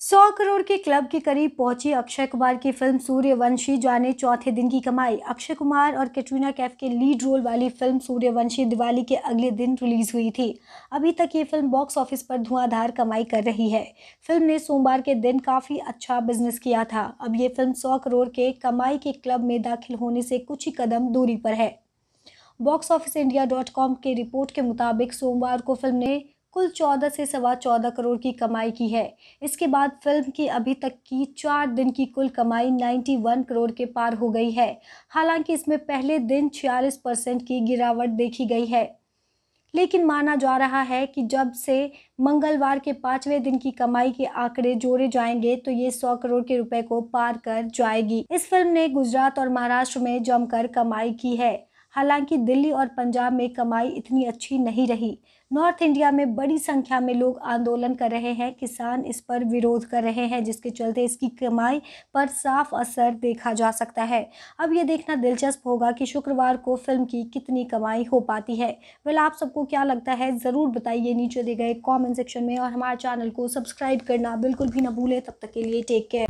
सौ करोड़ के क्लब के करीब पहुंची अक्षय कुमार की फिल्म सूर्यवंशी जाने चौथे दिन की कमाई अक्षय कुमार और कैटरीना कैफ के लीड रोल वाली फिल्म सूर्यवंशी दिवाली के अगले दिन रिलीज हुई थी अभी तक ये फिल्म बॉक्स ऑफिस पर धुआंधार कमाई कर रही है फिल्म ने सोमवार के दिन काफ़ी अच्छा बिजनेस किया था अब ये फिल्म सौ करोड़ के कमाई के क्लब में दाखिल होने से कुछ ही कदम दूरी पर है Box Office India dot com के रिपोर्ट के मुताबिक सोमवार को फिल्म ने कुल चौदह से सवा चौदह करोड़ की कमाई की है इसके बाद फिल्म की अभी तक की चार दिन की कुल कमाई 91 करोड़ के पार हो गई है हालांकि इसमें पहले दिन छियालीस परसेंट की गिरावट देखी गई है लेकिन माना जा रहा है कि जब से मंगलवार के पाँचवें दिन की कमाई के आंकड़े जोड़े जाएंगे तो ये सौ करोड़ के रुपए को पार कर जाएगी इस फिल्म ने गुजरात और महाराष्ट्र में जमकर कमाई की है हालांकि दिल्ली और पंजाब में कमाई इतनी अच्छी नहीं रही नॉर्थ इंडिया में बड़ी संख्या में लोग आंदोलन कर रहे हैं किसान इस पर विरोध कर रहे हैं जिसके चलते इसकी कमाई पर साफ असर देखा जा सकता है अब ये देखना दिलचस्प होगा कि शुक्रवार को फिल्म की कितनी कमाई हो पाती है वेल आप सबको क्या लगता है ज़रूर बताइए नीचे दिए गए कॉमेंट सेक्शन में और हमारे चैनल को सब्सक्राइब करना बिल्कुल भी ना भूलें तब तक के लिए टेक केयर